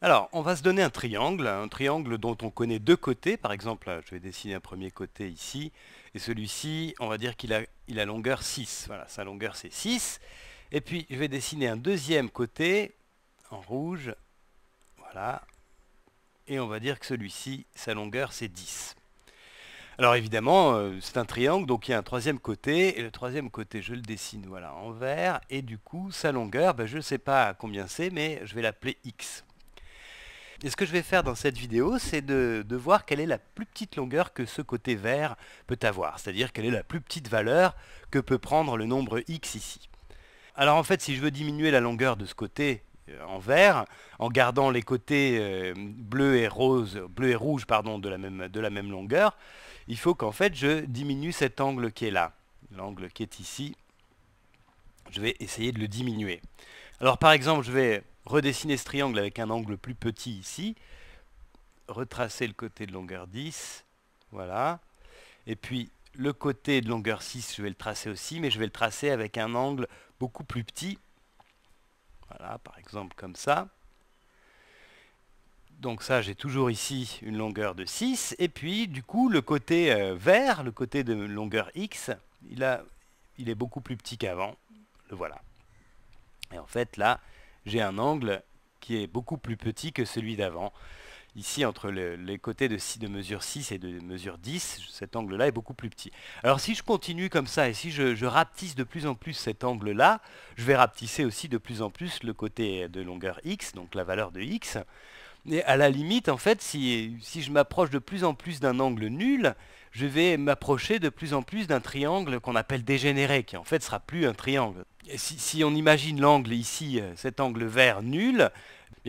Alors, on va se donner un triangle, un triangle dont on connaît deux côtés. Par exemple, je vais dessiner un premier côté ici, et celui-ci, on va dire qu'il a, longueur 6. Voilà, sa longueur c'est 6. Et puis, je vais dessiner un deuxième côté, en rouge, voilà. Et on va dire que celui-ci, sa longueur c'est 10. Alors évidemment, euh, c'est un triangle, donc il y a un troisième côté, et le troisième côté, je le dessine voilà, en vert, et du coup, sa longueur, ben, je ne sais pas combien c'est, mais je vais l'appeler X. Et ce que je vais faire dans cette vidéo, c'est de, voir quelle est la plus petite longueur que ce côté vert peut avoir, c'est-à-dire quelle est la plus petite valeur que peut prendre le nombre x ici. Alors en fait, si je veux diminuer la longueur de ce côté euh, en vert, en gardant les côtés euh, bleu et rose, bleu et rouge pardon, de la même longueur, il faut qu'en fait je diminue cet angle qui est là, l'angle qui est ici. Je vais essayer de le diminuer. Alors par exemple, je vais redessiner ce triangle avec un angle plus petit ici, retracer le côté de longueur 10, voilà, et puis le côté de longueur 6, je vais le tracer aussi, mais je vais le tracer avec un angle beaucoup plus petit, voilà, par exemple comme ça. Donc ça, j'ai toujours ici une longueur de 6, et puis du coup, le côté euh, vert, le côté de longueur x, il, a, il est beaucoup plus petit qu'avant, le voilà. Et en fait, là, j'ai un angle qui est beaucoup plus petit que celui d'avant. Ici, entre les côtés de, de mesure 6 et de mesure 10, cet angle-là est beaucoup plus petit. Alors si je continue comme ça et si je, je rapetisse de plus en plus cet angle-là, je vais rapetisser aussi de plus en plus le côté de longueur x, donc la valeur de x. Et à la limite, en fait, si, je m'approche de plus en plus d'un angle nul, je vais m'approcher de plus en plus d'un triangle qu'on appelle dégénéré, qui en fait sera plus un triangle. Si, si on imagine l'angle ici, euh, cet angle vert nul,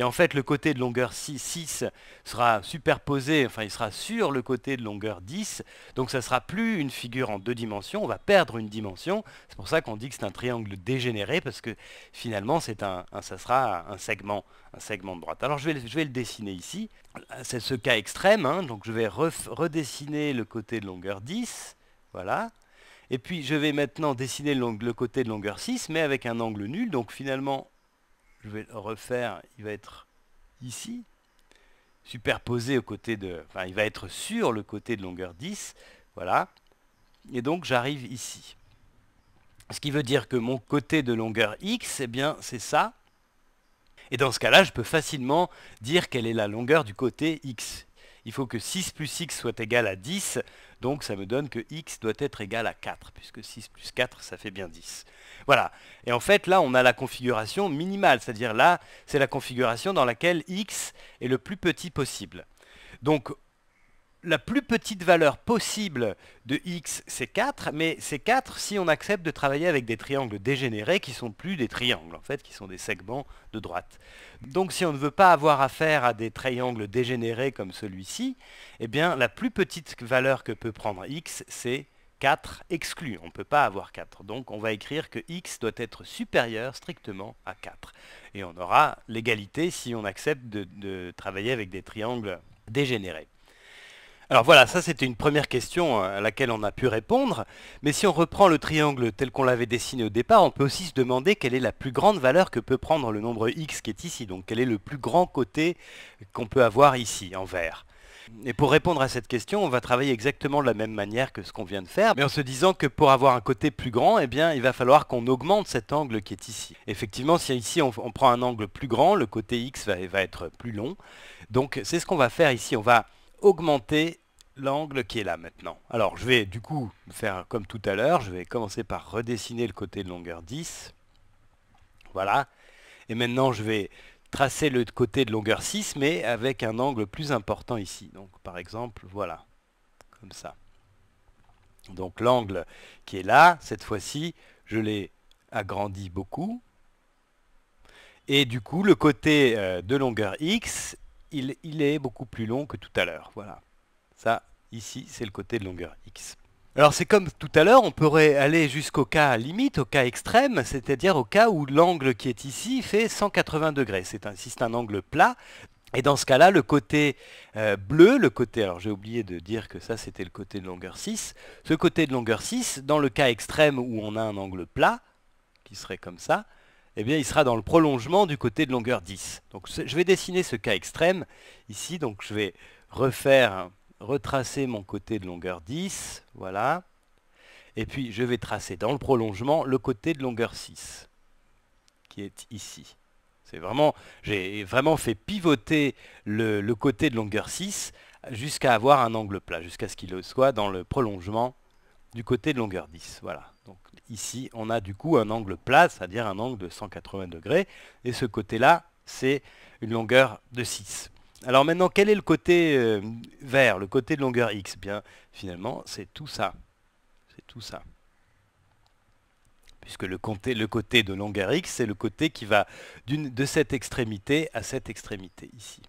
en fait, le côté de longueur 6, sera superposé, enfin il sera sur le côté de longueur 10, donc ça ne sera plus une figure en deux dimensions, on va perdre une dimension. C'est pour ça qu'on dit que c'est un triangle dégénéré, parce que finalement c'est ça sera un segment, un segment de droite. Alors je vais, le dessiner ici. C'est ce cas extrême, hein. donc je vais redessiner le côté de longueur 10, voilà. Et puis je vais maintenant dessiner le côté de longueur 6, mais avec un angle nul, donc finalement je vais le refaire, il va être ici, superposé au côté de... Enfin, il va être sur le côté de longueur 10, voilà. Et donc, j'arrive ici. Ce qui veut dire que mon côté de longueur x, eh bien, c'est ça. Et dans ce cas-là, je peux facilement dire quelle est la longueur du côté x il faut que 6 plus x soit égal à 10, donc ça me donne que x doit être égal à 4, puisque 6 plus 4, ça fait bien 10. Voilà, et en fait là on a la configuration minimale, c'est-à-dire là c'est la configuration dans laquelle x est le plus petit possible. Donc la plus petite valeur possible de x, c'est 4, mais c'est 4 si on accepte de travailler avec des triangles dégénérés qui sont plus des triangles, en fait, qui sont des segments de droite. Donc si on ne veut pas avoir affaire à des triangles dégénérés comme celui-ci, eh bien la plus petite valeur que peut prendre x, c'est 4 exclu. On ne peut pas avoir 4. Donc on va écrire que x doit être supérieur strictement à 4. Et on aura l'égalité si on accepte de travailler avec des triangles dégénérés. Alors voilà, ça c'était une première question euh, à laquelle on a pu répondre, mais si on reprend le triangle tel qu'on l'avait dessiné au départ, on peut aussi se demander quelle est la plus grande valeur que peut prendre le nombre x qui est ici, donc quel est le plus grand côté qu'on peut avoir ici en vert. Et pour répondre à cette question, on va travailler exactement de la même manière que ce qu'on vient de faire, mais en se disant que pour avoir un côté plus grand, eh bien, il va falloir qu'on augmente cet angle qui est ici. Effectivement, si ici on, prend un angle plus grand, le côté x va, va être plus long. Donc c'est ce qu'on va faire ici, on va augmenter l'angle qui est là maintenant. Alors je vais du coup faire comme tout à l'heure, je vais commencer par redessiner le côté de longueur 10. Voilà. Et maintenant je vais tracer le côté de longueur 6 mais avec un angle plus important ici. Donc par exemple, voilà. Comme ça. Donc l'angle qui est là, cette fois-ci, je l'ai agrandi beaucoup. Et du coup, le côté euh, de longueur x il, est beaucoup plus long que tout à l'heure. Voilà. Ça, ici, c'est le côté de longueur x. Alors c'est comme tout à l'heure, on pourrait aller jusqu'au cas limite, au cas extrême, c'est-à-dire au cas où l'angle qui est ici fait 180 degrés. C'est un, un angle plat, et dans ce cas-là, le côté euh, bleu, le côté, alors j'ai oublié de dire que ça c'était le côté de longueur 6, ce côté de longueur 6, dans le cas extrême où on a un angle plat, qui serait comme ça, eh bien, il sera dans le prolongement du côté de longueur 10. Donc, je vais dessiner ce cas extrême ici. Donc, je vais refaire, retracer mon côté de longueur 10. Voilà. Et puis, je vais tracer dans le prolongement le côté de longueur 6, qui est ici. C'est vraiment, j'ai vraiment fait pivoter le, côté de longueur 6 jusqu'à avoir un angle plat, jusqu'à ce qu'il soit dans le prolongement du côté de longueur 10. Voilà ici, on a du coup un angle plat, c'est-à-dire un angle de 180 degrés, et ce côté-là, c'est une longueur de 6. Alors maintenant, quel est le côté euh, vert, le côté de longueur x Bien, finalement, c'est tout ça. C'est tout ça. Puisque le le côté de longueur x, c'est le côté qui va de cette extrémité à cette extrémité ici.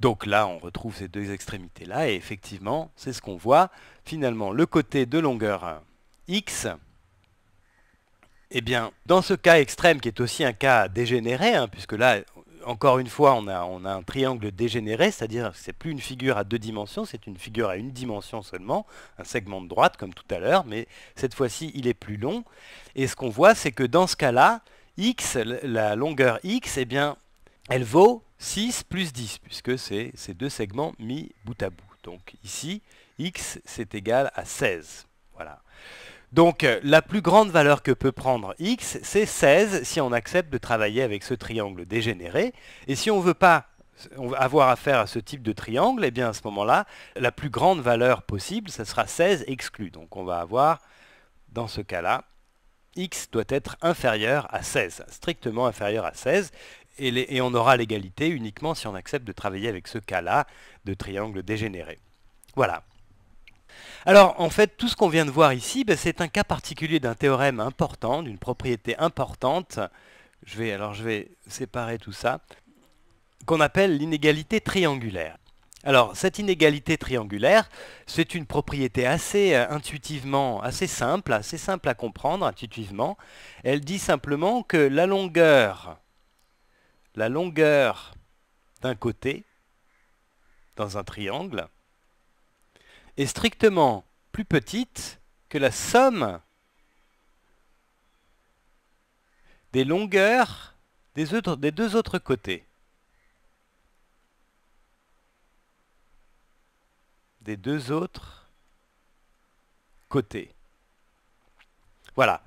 Donc là, on retrouve ces deux extrémités-là, et effectivement, c'est ce qu'on voit. Finalement, le côté de longueur x, eh bien, dans ce cas extrême, qui est aussi un cas dégénéré, hein, puisque là, encore une fois, on a, un triangle dégénéré, c'est-à-dire que c'est plus une figure à deux dimensions, c'est une figure à une dimension seulement, un segment de droite comme tout à l'heure, mais cette fois-ci, il est plus long. Et ce qu'on voit, c'est que dans ce cas-là, x, la longueur x, eh bien, elle vaut 6 plus 10, puisque c'est ces deux segments mis bout à bout. Donc ici, x, c'est égal à 16. Voilà. Donc euh, la plus grande valeur que peut prendre x, c'est 16 si on accepte de travailler avec ce triangle dégénéré. Et si on ne veut pas avoir affaire à ce type de triangle, eh bien à ce moment-là, la plus grande valeur possible, ce sera 16 exclus. Donc on va avoir, dans ce cas-là, x doit être inférieur à 16, strictement inférieur à 16, et on aura l'égalité uniquement si on accepte de travailler avec ce cas-là de triangle dégénéré. Voilà. Alors en fait, tout ce qu'on vient de voir ici, ben, c'est un cas particulier d'un théorème important, d'une propriété importante. Je vais, alors je vais séparer tout ça, qu'on appelle l'inégalité triangulaire. Alors cette inégalité triangulaire, c'est une propriété assez euh, intuitivement, assez simple, assez simple à comprendre intuitivement. Elle dit simplement que la longueur, la longueur d'un côté, dans un triangle, est strictement plus petite que la somme des longueurs des, deux autres côtés. Des deux autres côtés. Voilà.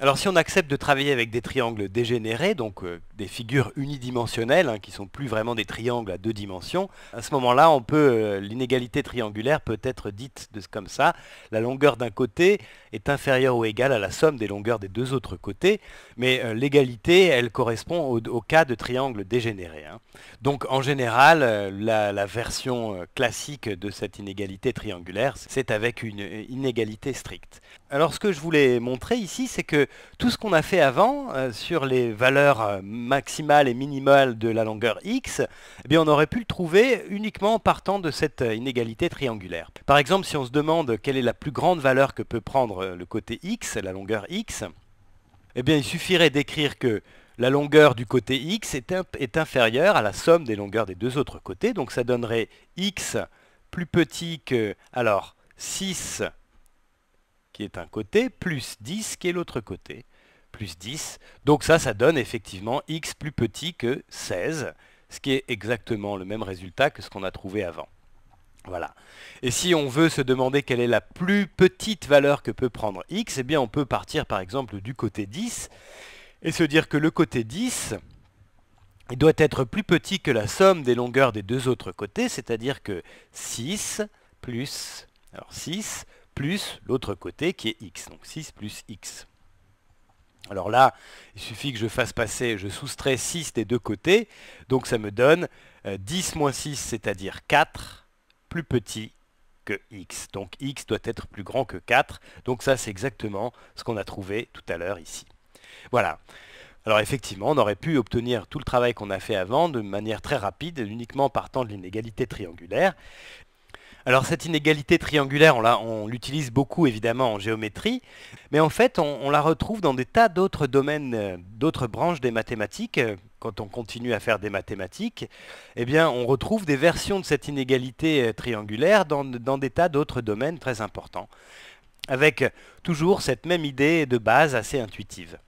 Alors si on accepte de travailler avec des triangles dégénérés, donc euh, des figures unidimensionnelles, qui hein, qui sont plus vraiment des triangles à deux dimensions, à ce moment-là, on peut euh, l'inégalité triangulaire peut être dite de, comme ça. La longueur d'un côté est inférieure ou égale à la somme des longueurs des deux autres côtés, mais euh, l'égalité, elle correspond au, cas de triangles dégénéré. Hein. Donc en général, euh, la, la, version classique de cette inégalité triangulaire, c'est avec une inégalité stricte. Alors ce que je voulais montrer ici, c'est que tout ce qu'on a fait avant sur les valeurs maximale et minimale de la longueur x, eh bien on aurait pu le trouver uniquement en partant de cette euh, inégalité triangulaire. Par exemple, si on se demande quelle est la plus grande valeur que peut prendre euh, le côté x, la longueur x, eh bien il suffirait d'écrire que la longueur du côté x est, inférieure à la somme des longueurs des deux autres côtés, donc ça donnerait x plus petit que, alors, 6 qui est un côté, plus 10 qui est l'autre côté. 10. Donc ça, ça donne effectivement x plus petit que 16, ce qui est exactement le même résultat que ce qu'on a trouvé avant. Voilà. Et si on veut se demander quelle est la plus petite valeur que peut prendre x, eh bien on peut partir par exemple du côté 10 et se dire que le côté 10 doit être plus petit que la somme des longueurs des deux autres côtés, c'est-à-dire que 6 plus 6 plus l'autre côté qui est x, donc 6 plus x. Alors là, il suffit que je fasse passer, je soustrais 6 des deux côtés, donc ça me donne 10 euh, moins 6, c'est-à-dire 4, plus petit que x. Donc x doit être plus grand que 4, donc ça c'est exactement ce qu'on a trouvé tout à l'heure ici. Voilà. Alors effectivement, on aurait pu obtenir tout le travail qu'on a fait avant de manière très rapide, uniquement partant de l'inégalité triangulaire. Alors cette inégalité triangulaire, on l'utilise beaucoup évidemment en géométrie, mais en fait on, la retrouve dans des tas d'autres domaines, euh, d'autres branches des mathématiques. Euh, quand on continue à faire des mathématiques, eh bien on retrouve des versions de cette inégalité euh, triangulaire dans, dans des tas d'autres domaines très importants, avec toujours cette même idée de base assez intuitive.